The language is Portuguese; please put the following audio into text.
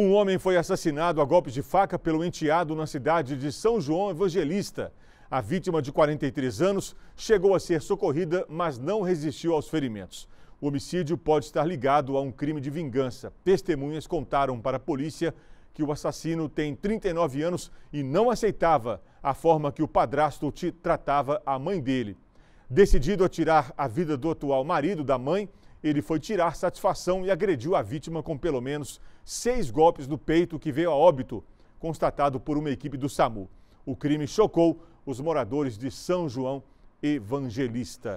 Um homem foi assassinado a golpes de faca pelo enteado na cidade de São João Evangelista. A vítima, de 43 anos, chegou a ser socorrida, mas não resistiu aos ferimentos. O homicídio pode estar ligado a um crime de vingança. Testemunhas contaram para a polícia que o assassino tem 39 anos e não aceitava a forma que o padrasto tratava a mãe dele. Decidido a tirar a vida do atual marido da mãe, ele foi tirar satisfação e agrediu a vítima com pelo menos seis golpes no peito que veio a óbito, constatado por uma equipe do SAMU. O crime chocou os moradores de São João Evangelista.